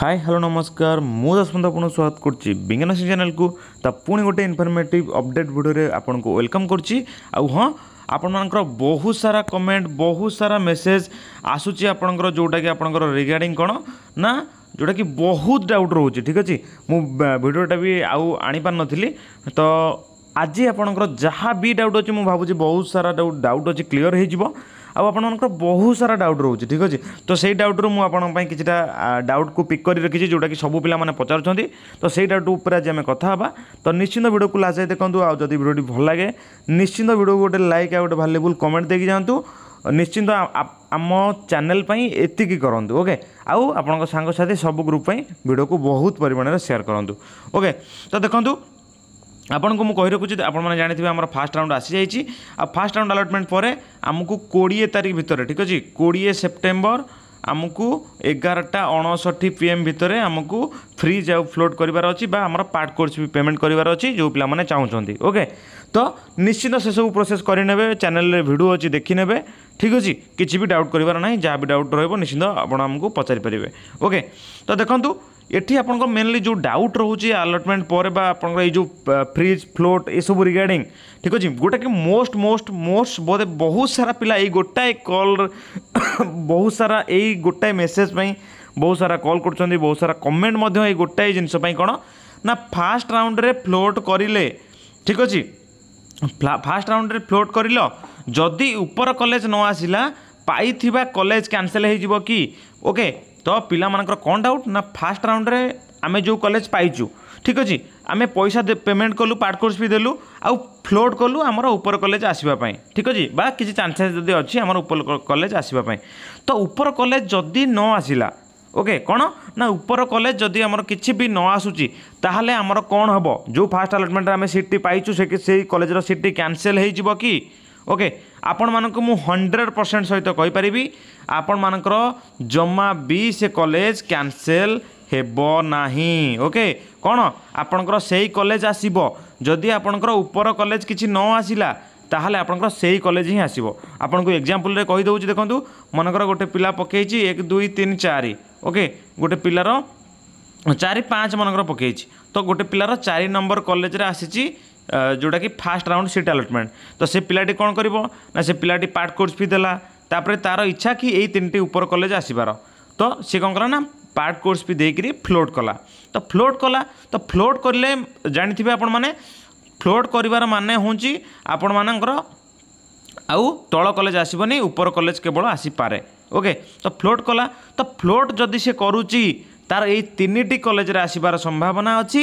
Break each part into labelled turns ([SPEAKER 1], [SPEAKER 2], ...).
[SPEAKER 1] hi hello নমস্কার মু দশমন্ত আপনার স্বাগত করছি বিজ্ঞানসী চ্যানেলকু তা পুঁ গোটে ইনফরমেটিভ অপডেট ভিডিওরে আপনার ওয়েলকম করছি আউ হ্যাঁ ଆପଣମାନଙ୍କର ବହୁତ ସାରା କମେଣ୍ଟ ବହୁତ ସାରା ମେସେଜ୍ ଆସୁଛି ଆପଣଙ୍କର ଯେଉଁଟାକି ଆପଣଙ୍କର ରିଗାର୍ଡ଼ିଂ କ'ଣ ନା ଯେଉଁଟାକି ବହୁତ ଡାଉଟ୍ ରହୁଛି ଠିକ୍ ଅଛି ମୁଁ ଭିଡ଼ିଓଟା ବି ଆଉ ଆଣିପାରିନଥିଲି ତ ଆଜି ଆପଣଙ୍କର ଯାହା ବି ଡାଉଟ୍ ଅଛି ମୁଁ ଭାବୁଛି ବହୁତ ସାରା ଡାଉଟ୍ ଡାଉଟ୍ ଅଛି କ୍ଲିଅର୍ ହୋଇଯିବ ଆଉ ଆପଣମାନଙ୍କର ବହୁତ ସାରା ଡାଉଟ୍ ରହୁଛି ଠିକ୍ ଅଛି ତ ସେଇ ଡାଉଟ୍ରୁ ମୁଁ ଆପଣଙ୍କ ପାଇଁ କିଛିଟା ଡାଉଟ୍କୁ ପିକ୍ କରି ରଖିଛି ଯେଉଁଟାକି ସବୁ ପିଲାମାନେ ପଚାରୁଛନ୍ତି ତ ସେଇ ଡାଉଟ୍ ଉପରେ ଆଜି ଆମେ କଥା ହେବା ତ ନିଶ୍ଚିନ୍ତ ଭିଡ଼ିଓକୁ ଲାଷ୍ଟ ଯାଇ ଦେଖନ୍ତୁ ଆଉ ଯଦି ଭିଡ଼ିଓଟି ଭଲ ଲାଗେ ନିଶ୍ଚିନ୍ତ ଭିଡ଼ିଓକୁ ଗୋଟେ ଲାଇକ୍ ଆଉ ଗୋଟେ ଭାଲ୍ୟୁବୁଲ୍ କମେଣ୍ଟ ଦେଇକି ଯାଆନ୍ତୁ ନିଶ୍ଚିନ୍ତ ଆମ ଚ୍ୟାନେଲ୍ ପାଇଁ ଏତିକି କରନ୍ତୁ ଓକେ ଆଉ ଆପଣଙ୍କ ସାଙ୍ଗସାଥି ସବୁ ଗ୍ରୁପ୍ ପାଇଁ ଭିଡ଼ିଓକୁ ବହୁତ ପରିମାଣରେ ସେୟାର କରନ୍ତୁ ଓକେ ତ ଦେଖନ୍ତୁ ଆପଣଙ୍କୁ ମୁଁ କହି ରଖୁଛି ଆପଣମାନେ ଜାଣିଥିବେ ଆମର ଫାର୍ଷ୍ଟ ରାଉଣ୍ଡ ଆସିଯାଇଛି ଆଉ ଫାର୍ଷ୍ଟ ରାଉଣ୍ଡ ଆଲଟମେଣ୍ଟ ପରେ ଆମକୁ କୋଡ଼ିଏ ତାରିଖ ଭିତରେ ଠିକ୍ ଅଛି କୋଡ଼ିଏ ସେପ୍ଟେମ୍ବର ଆମକୁ ଏଗାରଟା ଅଣଷଠି ପି ଏମ୍ ଭିତରେ ଆମକୁ ଫ୍ରିଜ୍ ଆଉ ଫ୍ଲୋଟ୍ କରିବାର ଅଛି ବା ଆମର ପାର୍ଟ କୋର୍ସ ବି ପେମେଣ୍ଟ କରିବାର ଅଛି ଯେଉଁ ପିଲାମାନେ ଚାହୁଁଛନ୍ତି ଓକେ ତ ନିଶ୍ଚିତ ସେସବୁ ପ୍ରୋସେସ୍ କରିନେବେ ଚ୍ୟାନେଲ୍ରେ ଭିଡ଼ିଓ ଅଛି ଦେଖିନେବେ ଠିକ୍ ଅଛି କିଛି ବି ଡାଉଟ୍ କରିବାର ନାହିଁ ଯାହା ବି ଡାଉଟ୍ ରହିବ ନିଶ୍ଚିନ୍ତ ଆପଣ ଆମକୁ ପଚାରିପାରିବେ ଓକେ ତ ଦେଖନ୍ତୁ ଏଠି ଆପଣଙ୍କ ମେନଲି ଯେଉଁ ଡାଉଟ୍ ରହୁଛି ଆଲଟମେଣ୍ଟ ପରେ ବା ଆପଣଙ୍କର ଏଇ ଯେଉଁ ଫ୍ରିଜ୍ ଫ୍ଲୋଟ୍ ଏସବୁ ରିଗାର୍ଡ଼ିଂ ଠିକ୍ ଅଛି ଯେଉଁଟାକି ମୋଷ୍ଟ ମୋଷ୍ଟ ମୋଷ୍ଟ ବୋଧେ ବହୁତ ସାରା ପିଲା ଏଇ ଗୋଟାଏ କଲ୍ ବହୁତ ସାରା ଏଇ ଗୋଟାଏ ମେସେଜ୍ ପାଇଁ ବହୁତ ସାରା କଲ୍ କରୁଛନ୍ତି ବହୁତ ସାରା କମେଣ୍ଟ ମଧ୍ୟ ଏଇ ଗୋଟାଏ ଜିନିଷ ପାଇଁ କ'ଣ ନା ଫାଷ୍ଟ ରାଉଣ୍ଡରେ ଫ୍ଲୋଟ୍ କରିଲେ ଠିକ୍ ଅଛି ଫାଷ୍ଟ ରାଉଣ୍ଡରେ ଫ୍ଲୋଟ୍ କରିଲ ଯଦି ଉପର କଲେଜ ନ ଆସିଲା ପାଇଥିବା କଲେଜ କ୍ୟାନସେଲ୍ ହୋଇଯିବ କି ଓକେ ତ ପିଲାମାନଙ୍କର କ'ଣ ଡାଉଟ୍ ନା ଫାଷ୍ଟ ରାଉଣ୍ଡରେ ଆମେ ଯେଉଁ କଲେଜ ପାଇଛୁ ଠିକ୍ ଅଛି ଆମେ ପଇସା ପେମେଣ୍ଟ କଲୁ ପାର୍ଟ କୋର୍ସ ବି ଦେଲୁ ଆଉ ଫ୍ଲୋଟ୍ କଲୁ ଆମର ଉପର କଲେଜ ଆସିବା ପାଇଁ ଠିକ୍ ଅଛି ବା କିଛି ଚାନ୍ସେସ୍ ଯଦି ଅଛି ଆମର ଉପର କଲେଜ ଆସିବା ପାଇଁ ତ ଉପର କଲେଜ ଯଦି ନ ଆସିଲା ଓକେ କ'ଣ ନା ଉପର କଲେଜ ଯଦି ଆମର କିଛି ବି ନ ଆସୁଛି ତାହେଲେ ଆମର କ'ଣ ହେବ ଯେଉଁ ଫାଷ୍ଟ ଆଲଟମେଣ୍ଟରେ ଆମେ ସିଟ୍ଟି ପାଇଛୁ ସେ ସେଇ କଲେଜର ସିଟ୍ଟି କ୍ୟାନସେଲ୍ ହୋଇଯିବ କି ଓକେ ଆପଣମାନଙ୍କୁ ମୁଁ ହଣ୍ଡ୍ରେଡ଼ ପରସେଣ୍ଟ ସହିତ କହିପାରିବି ଆପଣମାନଙ୍କର ଜମା ବି ସେ କଲେଜ କ୍ୟାନସେଲ୍ ହେବ ନାହିଁ ଓକେ କ'ଣ ଆପଣଙ୍କର ସେଇ କଲେଜ ଆସିବ ଯଦି ଆପଣଙ୍କର ଉପର କଲେଜ କିଛି ନ ଆସିଲା ତାହେଲେ ଆପଣଙ୍କର ସେଇ କଲେଜ ହିଁ ଆସିବ ଆପଣଙ୍କୁ ଏକ୍ଜାମ୍ପଲ୍ରେ କହିଦେଉଛି ଦେଖନ୍ତୁ ମନେକର ଗୋଟେ ପିଲା ପକାଇଛି ଏକ ଦୁଇ ତିନି ଚାରି ଓକେ ଗୋଟେ ପିଲାର ଚାରି ପାଞ୍ଚ ମନେକର ପକାଇଛି ତ ଗୋଟେ ପିଲାର ଚାରି ନମ୍ବର କଲେଜରେ ଆସିଛି ଯେଉଁଟାକି ଫାର୍ଷ୍ଟ ରାଉଣ୍ଡ ସିଟ୍ ଆଲଟମେଣ୍ଟ ତ ସେ ପିଲାଟି କ'ଣ କରିବ ନା ସେ ପିଲାଟି ପାର୍ଟ କୋର୍ସ ଫି ଦେଲା তাপরে তার ইচ্ছা কি এই তিনটি উপর কলেজ আসবার তো সে কম কলা না পার্ট কোর্স বি দিয়ে ফ্লোট কলা তো ফ্লোট কলা তো ফ্লোট করলে জাঁথে আপন মানে ফ্লোট করবার মানে হচ্ছে আপন মানকর আউ তল কলেজ আসবনি উপর কলেজ কেবল আসিপারে ওকে তো ফ্লোট কলা তো ফ্লোট যদি সে করুচি তার এই তিনটি কলেজরে আসবার সম্ভাবনা অছি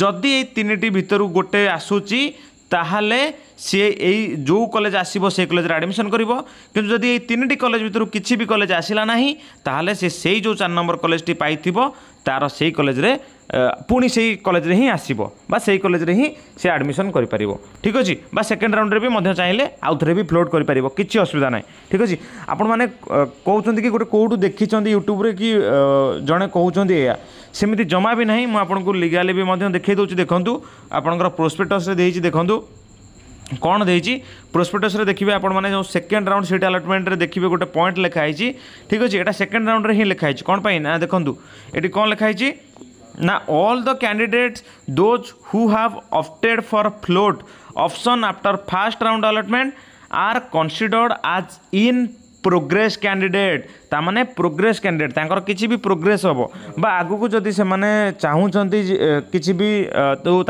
[SPEAKER 1] যদি এই তিনটি ভিতর গোটে আসুচি তাহলে ସିଏ ଏଇ ଯେଉଁ କଲେଜ ଆସିବ ସେଇ କଲେଜରେ ଆଡ଼ମିସନ୍ କରିବ କିନ୍ତୁ ଯଦି ଏଇ ତିନିଟି କଲେଜ ଭିତରୁ କିଛି ବି କଲେଜ ଆସିଲା ନାହିଁ ତାହେଲେ ସେ ସେଇ ଯେଉଁ ଚାରି ନମ୍ବର କଲେଜଟି ପାଇଥିବ ତା'ର ସେଇ କଲେଜରେ ପୁଣି ସେଇ କଲେଜରେ ହିଁ ଆସିବ ବା ସେଇ କଲେଜରେ ହିଁ ସେ ଆଡ଼ମିସନ୍ କରିପାରିବ ଠିକ୍ ଅଛି ବା ସେକେଣ୍ଡ ରାଉଣ୍ଡରେ ବି ମଧ୍ୟ ଚାହିଁଲେ ଆଉ ଥରେ ବି ଫ୍ଲୋଟ୍ କରିପାରିବ କିଛି ଅସୁବିଧା ନାହିଁ ଠିକ୍ ଅଛି ଆପଣମାନେ କହୁଛନ୍ତି କି ଗୋଟେ କେଉଁଠୁ ଦେଖିଛନ୍ତି ୟୁଟ୍ୟୁବରେ କି ଜଣେ କହୁଛନ୍ତି ଏଇଆ ସେମିତି ଜମା ବି ନାହିଁ ମୁଁ ଆପଣଙ୍କୁ ଲିଗାଲି ବି ମଧ୍ୟ ଦେଖାଇ ଦେଉଛି ଦେଖନ୍ତୁ ଆପଣଙ୍କର ପ୍ରୋସ୍ପେକ୍ଟସ୍ରେ ଦେଇଛି ଦେଖନ୍ତୁ କ'ଣ ଦେଇଛି ପ୍ରୋସ୍ପେଟସ୍ରେ ଦେଖିବେ ଆପଣମାନେ ଯେଉଁ ସେକେଣ୍ଡ ରାଉଣ୍ଡ ସିଟ୍ ଆଲଟମେଣ୍ଟରେ ଦେଖିବେ ଗୋଟେ ପଏଣ୍ଟ ଲେଖା ହେଇଛି ଠିକ୍ ଅଛି ଏଇଟା ସେକେଣ୍ଡ ରାଉଣ୍ଡରେ ହିଁ ଲେଖା ହେଇଛି କ'ଣ ପାଇଁ ନା ଦେଖନ୍ତୁ ଏଠି କ'ଣ ଲେଖା ହେଇଛି ନା all the candidates those who have opted for float option after first round allotment are considered as in progress candidate ତାମାନେ ପ୍ରୋଗ୍ରେସ୍ କ୍ୟାଣ୍ଡିଡେଟ୍ ତାଙ୍କର କିଛି ବି ପ୍ରୋଗ୍ରେସ୍ ହେବ ବା ଆଗକୁ ଯଦି ସେମାନେ ଚାହୁଁଛନ୍ତି କିଛି ବି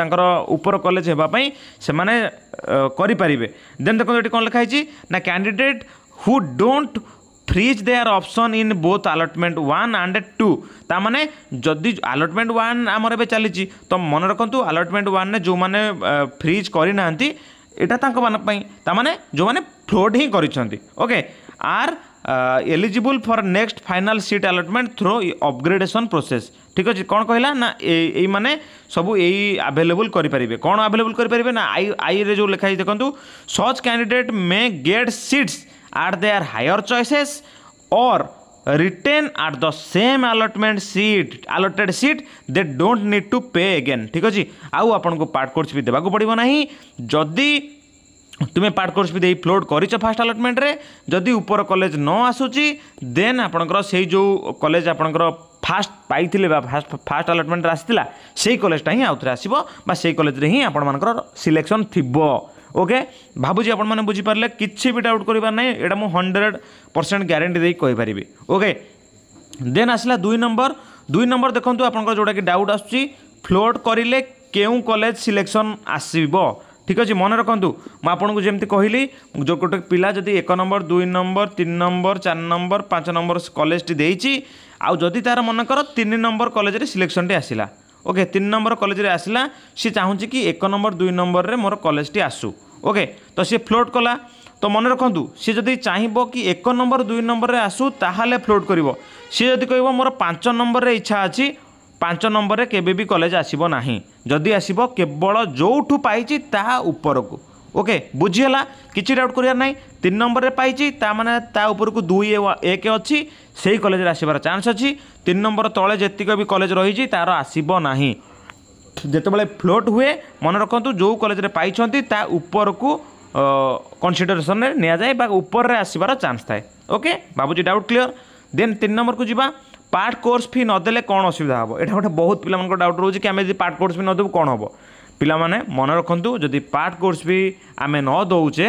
[SPEAKER 1] ତାଙ୍କର ଉପର କଲେଜ ହେବା ପାଇଁ ସେମାନେ କରିପାରିବେ ଦେନ୍ ଦେଖନ୍ତୁ ଏଠି କ'ଣ ଲେଖା ହେଇଛି ନା candidate who don't freeze their option in both allotment one and two ତା ମାନେ ଯଦି ଆଲଟମେଣ୍ଟ ୱାନ୍ ଆମର ଏବେ ଚାଲିଛି ତ ମନେ ରଖନ୍ତୁ ଆଲଟମେଣ୍ଟ ୱାନ୍ରେ ଯେଉଁମାନେ ଫ୍ରିଜ୍ କରିନାହାନ୍ତି ଏଇଟା ତାଙ୍କମାନଙ୍କ ପାଇଁ ତାମାନେ ଯେଉଁମାନେ ଫ୍ଲୋଟ୍ ହିଁ କରିଛନ୍ତି okay are eligible for next final seat allotment through upgradation process ठीक अच्छे कौन कहला ना यही मैंने सब यही आभेलेबुल करेंगे कौन आभेलेबुल करें ना आई आई रे जो लिखाई देखो such candidate may get seats at they are higher choices और retain at the same allotment seat allotted seat they डोट निड टू पे अगेन ठीक अच्छे आउ आपन पार्ट कोर्स भी देवाक पड़ ना जदि तुम्हें पार्ट कोर्स भी दे फ्लोड कर फास्ट आलटमेंट जदि ऊपर कलेज न आसूँ देन आपणकर से जो कलेज आपणकर ফার্স্ট পাইলে বা ফার্স্ট ফার্স্ট আଲଟমেଣ୍ଟରେ ଆସିଥିଲା ସେଇ କଲେଜଟା ହିଁ ଆଉଥରେ ଆସିବ ବା ସେଇ କଲେଜରେ ହିଁ ଆପଣମାନଙ୍କର ସିଲେକ୍ସନ୍ ଥିବ ଓକେ ଭାବୁଛି ଆପଣମାନେ ବୁଝିପାରିଲେ କିଛି ବି ଡାଉଟ୍ କରିବାର ନାହିଁ ଏଇଟା ମୁଁ ହଣ୍ଡ୍ରେଡ଼ ପରସେଣ୍ଟ ଗ୍ୟାରେଣ୍ଟି ଦେଇ କହିପାରିବି ଓକେ ଦେନ୍ ଆସିଲା ଦୁଇ ନମ୍ବର ଦୁଇ ନମ୍ବର ଦେଖନ୍ତୁ ଆପଣଙ୍କର ଯେଉଁଟାକି ଡାଉଟ୍ ଆସୁଛି ଫ୍ଲୋଟ୍ କରିଲେ କେଉଁ କଲେଜ ସିଲେକ୍ସନ୍ ଆସିବ ঠিক আছে মনে রাখতু মু আপনার যেমি কহিলি গোটে পিলা যদি এক নম্বর দুই নম্বর তিন নম্বর চার নম্বর পাঁচ নম্বর কলেজটি দিয়েছি আদি তার মনে কর তিন নম্বর কলেজের সিলেকশনটি আসিলা ওকে তিন নম্বর কলেজের আসিলা সে চাহুছি কি এক নম্বর দুই নম্বরের মোট কলেজটি আসু ওকে তো সে ফ্লোট কলা তো মনে রাখতু সি যদি চাইব কি এক নম্বর দুই নম্বরের আসু তাহলে ফ্লোট করব সি যদি কহব মোট পাঁচ নম্বরের ইচ্ছা আছে ପାଞ୍ଚ ନମ୍ବରରେ କେବେ ବି କଲେଜ ଆସିବ ନାହିଁ ଯଦି ଆସିବ କେବଳ ଯେଉଁଠୁ ପାଇଛି ତାହା ଉପରକୁ ଓକେ ବୁଝିଗଲା କିଛି ଡାଉଟ୍ କରିବାର ନାହିଁ ତିନି ନମ୍ବରରେ ପାଇଛି ତା ମାନେ ତା ଉପରକୁ ଦୁଇ ଏକ ଅଛି ସେଇ କଲେଜରେ ଆସିବାର ଚାନ୍ସ ଅଛି ତିନି ନମ୍ବର ତଳେ ଯେତିକ ବି କଲେଜ ରହିଛି ତା'ର ଆସିବ ନାହିଁ ଯେତେବେଳେ ଫ୍ଲୋଟ୍ ହୁଏ ମନେ ରଖନ୍ତୁ ଯେଉଁ କଲେଜରେ ପାଇଛନ୍ତି ତା ଉପରକୁ କନସିଡରେସନରେ ନିଆଯାଏ ବା ଉପରରେ ଆସିବାର ଚାନ୍ସ ଥାଏ ଓକେ ବାବୁଜୀ ଡାଉଟ୍ କ୍ଲିଅର ଦେନ୍ ତିନି ନମ୍ବରକୁ ଯିବା ପାର୍ଟ କୋର୍ସ ଫି ନଦେଲେ କ'ଣ ଅସୁବିଧା ହେବ ଏଇଟା ଗୋଟେ ବହୁତ ପିଲାମାନଙ୍କ ଡାଉଟ୍ ରହୁଛି କି ଆମେ ଯଦି ପାର୍ଟ କୋର୍ସ ଫି ନଦେବୁ କ'ଣ ହେବ ପିଲାମାନେ ମନେ ରଖନ୍ତୁ ଯଦି ପାର୍ଟ କୋର୍ସ ଫି ଆମେ ନ ଦେଉଛେ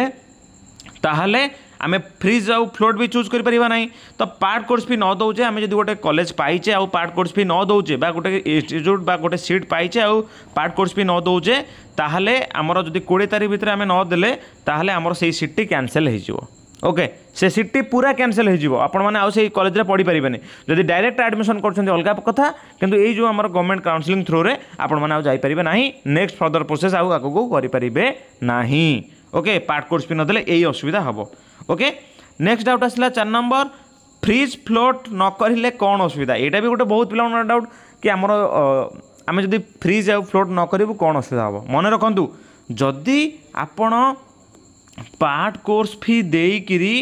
[SPEAKER 1] ତାହେଲେ ଆମେ ଫ୍ରିଜ୍ ଆଉ ଫ୍ଲୋଟ୍ ବି ଚୁଜ୍ କରିପାରିବା ନାହିଁ ତ ପାର୍ଟ କୋର୍ସ ଫି ନ ଦେଉଛେ ଆମେ ଯଦି ଗୋଟେ କଲେଜ ପାଇଛେ ଆଉ ପାର୍ଟ କୋର୍ସ ଫି ନ ଦେଉଛେ ବା ଗୋଟେ ଇନଷ୍ଟିଚ୍ୟୁଟ୍ ବା ଗୋଟେ ସିଟ୍ ପାଇଛେ ଆଉ ପାର୍ଟ କୋର୍ସ ଫି ନ ଦେଉଛେ ତାହେଲେ ଆମର ଯଦି କୋଡ଼ିଏ ତାରିଖ ଭିତରେ ଆମେ ନ ଦେଲେ ତାହେଲେ ଆମର ସେଇ ସିଟ୍ଟି କ୍ୟାନସେଲ୍ ହୋଇଯିବ ଓକେ ସେ ସିଟ୍ଟି ପୁରା କ୍ୟାନସେଲ୍ ହୋଇଯିବ ଆପଣମାନେ ଆଉ ସେଇ କଲେଜରେ ପଢ଼ିପାରିବେନି ଯଦି ଡାଇରେକ୍ଟ ଆଡ଼ମିସନ୍ କରୁଛନ୍ତି ଅଲଗା କଥା କିନ୍ତୁ ଏଇ ଯେଉଁ ଆମର ଗଭର୍ଣ୍ଣମେଣ୍ଟ କାଉନସିଲିଂ ଥ୍ରୁରେ ଆପଣମାନେ ଆଉ ଯାଇପାରିବେ ନାହିଁ ନେକ୍ସଟ ଫର୍ଦର ପ୍ରୋସେସ୍ ଆଉ ଆଗକୁ କରିପାରିବେ ନାହିଁ ଓକେ ପାର୍ଟ କୋର୍ସ ବି ନଦେଲେ ଏଇ ଅସୁବିଧା ହେବ ଓକେ ନେକ୍ସଟ ଡାଉଟ୍ ଆସିଲା ଚାରି ନମ୍ବର ଫ୍ରିଜ୍ ଫ୍ଲୋଟ୍ ନ କରିଲେ କ'ଣ ଅସୁବିଧା ଏଇଟା ବି ଗୋଟେ ବହୁତ ପିଲାଙ୍କର ଡାଉଟ୍ କି ଆମର ଆମେ ଯଦି ଫ୍ରିଜ୍ ଆଉ ଫ୍ଲୋଟ୍ ନ କରିବୁ କ'ଣ ଅସୁବିଧା ହେବ ମନେ ରଖନ୍ତୁ ଯଦି ଆପଣ ପାର୍ଟ କୋର୍ସ ଫି ଦେଇକିରି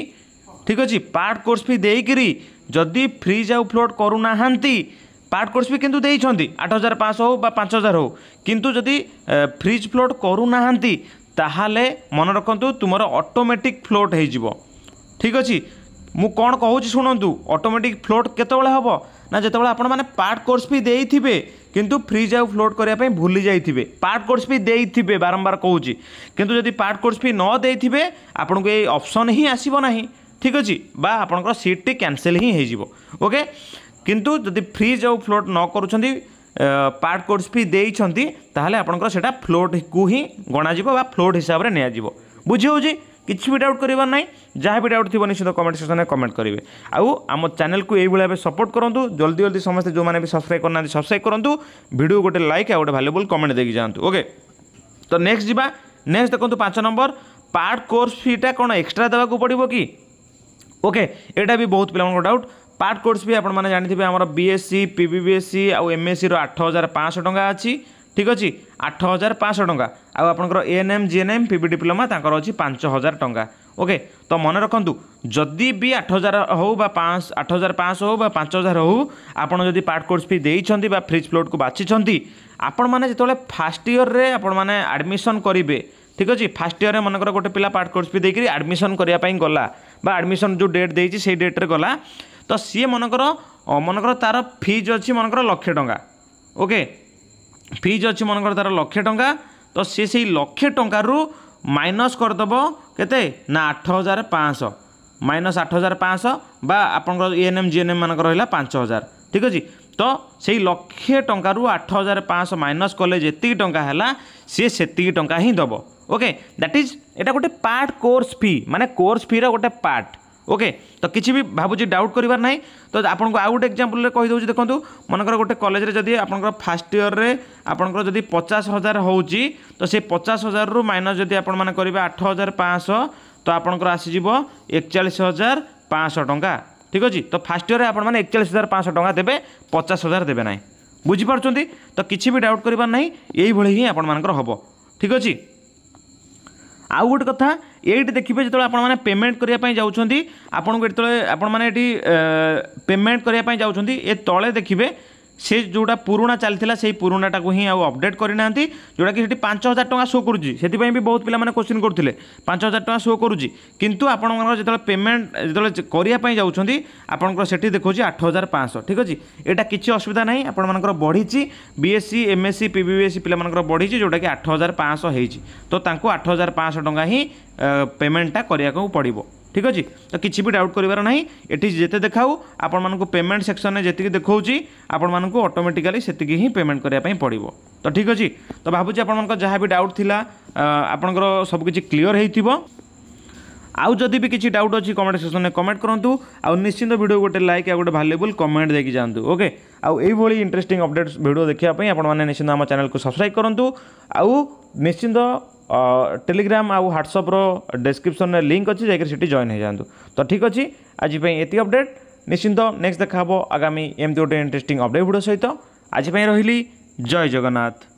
[SPEAKER 1] ঠিক আছে পার্ট কোর্স ফি দেইকি যদি ফ্রিজ আউ ফ্লোট করুনা পার্ট কোর্স ফি কিন্তু দিয়েছেন আট হাজার পাঁচশো হোক বা পাঁচ হাজার হোক কিন্তু যদি ফ্রিজ ফ্লোট করুনা তাহলে মনে রাখতু তোমার অটোমেটিক ফ্লোট হয়ে যাব ঠিক আছে ମୁଁ କ'ଣ କହୁଛି ଶୁଣନ୍ତୁ ଅଟୋମେଟିକ୍ ଫ୍ଲୋଟ୍ କେତେବେଳେ ହେବ ନା ଯେତେବେଳେ ଆପଣମାନେ ପାର୍ଟ କୋର୍ସ ବି ଦେଇଥିବେ କିନ୍ତୁ ଫ୍ରିଜ୍ ଆଉ ଫ୍ଲୋଟ୍ କରିବା ପାଇଁ ଭୁଲି ଯାଇଥିବେ ପାର୍ଟ କୋର୍ସ ବି ଦେଇଥିବେ ବାରମ୍ବାର କହୁଛି କିନ୍ତୁ ଯଦି ପାର୍ଟ କୋର୍ସ ବି ନ ଦେଇଥିବେ ଆପଣଙ୍କୁ ଏଇ ଅପସନ୍ ହିଁ ଆସିବ ନାହିଁ ঠিক ଅଛି ବା ଆପଣଙ୍କର ସିଟ୍ଟି କ୍ୟାନସେଲ୍ ହିଁ ହୋଇଯିବ ଓକେ କିନ୍ତୁ ଯଦି ଫ୍ରିଜ୍ ଆଉ ଫ୍ଲୋଟ୍ ନ କରୁଛନ୍ତି ପାର୍ଟ କୋର୍ସ ଫି ଦେଇଛନ୍ତି ତାହେଲେ ଆପଣଙ୍କର ସେଇଟା ଫ୍ଲୋଟ୍କୁ ହିଁ ଗଣାଯିବ ବା ଫ୍ଲୋଟ୍ ହିସାବରେ ନିଆଯିବ ବୁଝି ହେଉଛି କିଛି ବି ଡାଉଟ୍ କରିବାର ନାହିଁ ଯାହା ବି ଡାଉଟ୍ ଥିବ ନିଶ୍ଚିତ କମେଣ୍ଟ ସେକ୍ସନ୍ରେ କମେଣ୍ଟ କରିବେ ଆଉ ଆମ ଚ୍ୟାନେଲକୁ ଏଇଭଳି ଭାବେ ସପୋର୍ଟ କରନ୍ତୁ ଜଲ୍ଦି ଜଲ୍ଦି ସମସ୍ତେ ଯେଉଁମାନେ ବି ସବସ୍କ୍ରାଇବ୍ କରୁନାହାନ୍ତି ସବସ୍କ୍ରାଇବ୍ କରନ୍ତୁ ଭିଡ଼ିଓ ଗୋଟେ ଲାଇକ୍ ଆଉ ଗୋଟେ ଭାଲ୍ୟୁବୁଲ୍ କମେଣ୍ଟ ଦେଇକି ଯାଆନ୍ତୁ ଓକେ ତ ନେକ୍ସଟ ଯିବା ନେକ୍ସଟ ଦେଖନ୍ତୁ ପାଞ୍ଚ ନମ୍ବର ପାର୍ଟ କୋର୍ସ ଫିଟା କ'ଣ ଏକ୍ସଟ୍ରା ଦେବାକୁ ପଡ଼ିବ କି ওকে এটা ବି ବହୁତ ପିଲାମାନଙ୍କ ଡାଉଟ୍ ପାର୍ଟ କୋର୍ସ ବି ଆପଣମାନେ ଜାଣିଥିବେ ଆମର BSc P B B S C ଆଉ ଏମ୍ଏସ୍ସିର ଆଠ ହଜାର ପାଞ୍ଚଶହ ଟଙ୍କା ଅଛି ଠିକ୍ ଅଛି ଆଠ ହଜାର ପାଞ୍ଚଶହ ଟଙ୍କା ଆଉ ଆପଣଙ୍କର ANM GNM P B diploma ତାଙ୍କର ଅଛି ପାଞ୍ଚ ହଜାର ଟଙ୍କା ଓକେ ତ ମନେ ରଖନ୍ତୁ ଯଦି ବି ଆଠ ହଜାର ହେଉ ବା ପାଞ୍ଚ ଆଠ ହଜାର ପାଞ୍ଚଶହ ହେଉ ବା ପାଞ୍ଚ ହଜାର ହେଉ ଆପଣ ଯଦି ପାର୍ଟ କୋର୍ସ ଫି ଦେଇଛନ୍ତି ବା ଫ୍ରିଜ୍ ପ୍ଲଟ୍କୁ ବାଛିଛନ୍ତି ଆପଣମାନେ ଯେତେବେଳେ ଫାର୍ଷ୍ଟ ଇୟର୍ରେ ଆପଣମାନେ ଆଡ଼ମିସନ୍ କରିବେ ଠିକ୍ ଅଛି ଫାର୍ଷ୍ଟ ଇୟର୍ରେ ମନେକର ଗୋଟେ ପିଲା ପାର୍ଟ କୋର୍ସ ଫି ଦେଇକରି ଆଡ଼ମିସନ୍ କରିବା ପାଇଁ ଗଲା বা ଆଡ଼ମିସନ୍ ଯେଉଁ ଡେଟ୍ ଦେଇଛି ସେଇ ଡେଟ୍ରେ ଗଲା ତ ସିଏ ମନେକର ମନେକର ତା'ର ଫିଜ୍ ଅଛି ମନେକର ଲକ୍ଷେ ଟଙ୍କା ଓକେ ଫିଜ୍ ଅଛି ମନେକର ତା'ର ଲକ୍ଷେ ଟଙ୍କା ତ ସିଏ ସେଇ ଲକ୍ଷେ ଟଙ୍କାରୁ ମାଇନସ୍ କରିଦେବ କେତେ ନା ଆଠ ହଜାର ପାଞ୍ଚଶହ ମାଇନସ୍ ଆଠ ହଜାର ପାଞ୍ଚଶହ ବା ଆପଣଙ୍କର ଇଏନ୍ଏମ୍ ଜିଏନ୍ଏମ୍ ମାନଙ୍କର ରହିଲା ପାଞ୍ଚ ହଜାର ଠିକ୍ ଅଛି ତ ସେଇ ଲକ୍ଷେ ଟଙ୍କାରୁ ଆଠ ହଜାର ପାଞ୍ଚଶହ ମାଇନସ୍ କଲେ ଯେତିକି ଟଙ୍କା ହେଲା ସିଏ ସେତିକି ଟଙ୍କା ହିଁ ଦେବ ওকে ଦ୍ୟାଟ୍ ଇଜ୍ এটা মানে ଗୋଟେ ପାର୍ଟ କୋର୍ସ ଫି ମାନେ କୋର୍ସ ଫିର ଗୋଟେ ପାର୍ଟ ওকে তো কিছু বি ভাবুছি ডাউট করবার না তো আপনার আউ গোটে এক্জাম্পলের কহিদেছি দেখুন মনেকর গোটে কলেজের যদি আপনার ফার্স্ট ইয়র্রে আপনার যদি পচাশ হাজার হচ্ছে তো সেই পচাশ হাজার রু মাইনস যদি আপনার মানে করবে আঠ হাজার পাঁচশ তো আপনার আসিযোগ একচাশ হাজার পাঁচশ টঙ্কা ঠিক আছে তো ফার্স্ট ইয়র্রে আপনার মানে একচাশ হাজার পাঁচশ টঙ্কা দেবে পচাশ হাজার দেবে না বুঝিপার তো কিছু বি ডাউট করবার না এইভাবে হি আপনার হব ঠিক আছে আউ গোটে কথা এইটি দেখবে যেত আপনার পেমেন্ট করা যাচ্ছেন আপনার যেত আপনার এটি পেমেন্ট করা যাচ্ছেন এ তলে দেখবে সে যেটা পুরোনা চালিলা সেই পুরোনাটাকে হি আপডেট করে না যেটা কি সেটি পাঁচ হাজার টাকা শো করুছি সেপাই বি বহু পিলা মানে কোশ্চিন করুলে পাঁচ হাজার টাকা শো করুছি কিন্তু আপনার যেত পেমেন্ট যেত করা যাচ্ছেন আপনার সেটি দেখুছি আট হাজার পাঁচশহ ঠিক আছে এটা কিছু অসুবিধা নাই আপনার বড়িছি বিএসসি এমএসসি পিবিএসসি পিলা বড়িছি যেটা কি আট হাজার পাঁচশহ হয়েছি তো তাঁকু আট হাজার পাঁচশহ টাকা হি পেমেন্টটা করা পড়ব ঠিক ଅଛି ତ କିଛି ବି ଡାଉଟ୍ କରିବାର ନାହିଁ ଏଠି ଯେତେ ଦେଖାଉ ଆପଣମାନଙ୍କୁ ପେମେଣ୍ଟ ସେକ୍ସନରେ ଯେତିକି ଦେଖାଉଛି ଆପଣମାନଙ୍କୁ ଅଟୋମେଟିକାଲି ସେତିକି ହିଁ ପେମେଣ୍ଟ କରିବା ପାଇଁ ପଡ଼ିବ ତ ଠିକ୍ ଅଛି ତ ଭାବୁଛି ଆପଣମାନଙ୍କ ଯାହା ବି ଡାଉଟ୍ ଥିଲା ଆପଣଙ୍କର ସବୁକିଛି କ୍ଲିଅର୍ ହେଇଥିବ ଆଉ ଯଦି ବି କିଛି ଡାଉଟ୍ ଅଛି କମେଣ୍ଟ ସେକ୍ସନରେ କମେଣ୍ଟ କରନ୍ତୁ ଆଉ ନିଶ୍ଚିନ୍ତ ଭିଡ଼ିଓ ଗୋଟେ ଲାଇକ୍ ଆଉ ଗୋଟେ ଭାଲ୍ୟୁବୁଲ୍ କମେଣ୍ଟ ଦେଇକି ଯାଆନ୍ତୁ ଓକେ ଆଉ ଏଇଭଳି ଇଣ୍ଟରେଷ୍ଟିଂ ଅପଡ଼େଟ୍ସ ଭିଡ଼ିଓ ଦେଖିବା ପାଇଁ ଆପଣମାନେ ନିଶ୍ଚିନ୍ତ ଆମ ଚ୍ୟାନେଲକୁ ସବସ୍କ୍ରାଇବ୍ କରନ୍ତୁ ଆଉ ନିଶ୍ଚିନ୍ତ ଟେଲିଗ୍ରାମ ଆଉ ହ୍ୱାଟ୍ସଅପ୍ର ଡେସ୍କ୍ରିପସନ୍ରେ ଲିଙ୍କ୍ ଅଛି ଯାଇକି ସେଠି ଜଏନ୍ ହୋଇଯାଆନ୍ତୁ ତ ଠିକ୍ ଅଛି ଆଜି ପାଇଁ ଏତିକି ଅପଡ଼େଟ୍ ନିଶ୍ଚିନ୍ତ ନେକ୍ସଟ୍ ଦେଖା ହେବ ଆଗାମୀ ଏମିତି ଗୋଟେ ଇଣ୍ଟରେଷ୍ଟିଂ ଅପଡ଼େଟ୍ ଭିଡ଼ିଓ ସହିତ ଆଜି ପାଇଁ ରହିଲି ଜୟ ଜଗନ୍ନାଥ